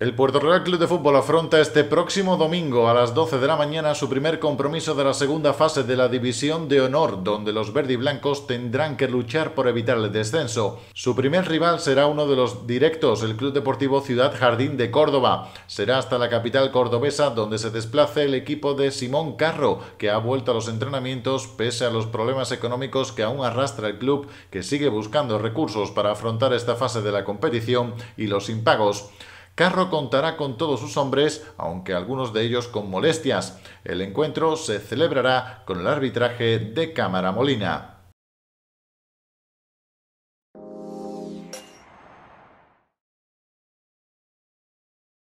El Puerto Real Club de Fútbol afronta este próximo domingo a las 12 de la mañana su primer compromiso de la segunda fase de la División de Honor, donde los verdiblancos tendrán que luchar por evitar el descenso. Su primer rival será uno de los directos, el Club Deportivo Ciudad Jardín de Córdoba. Será hasta la capital cordobesa donde se desplace el equipo de Simón Carro, que ha vuelto a los entrenamientos pese a los problemas económicos que aún arrastra el club, que sigue buscando recursos para afrontar esta fase de la competición y los impagos. Carro contará con todos sus hombres, aunque algunos de ellos con molestias. El encuentro se celebrará con el arbitraje de Cámara Molina.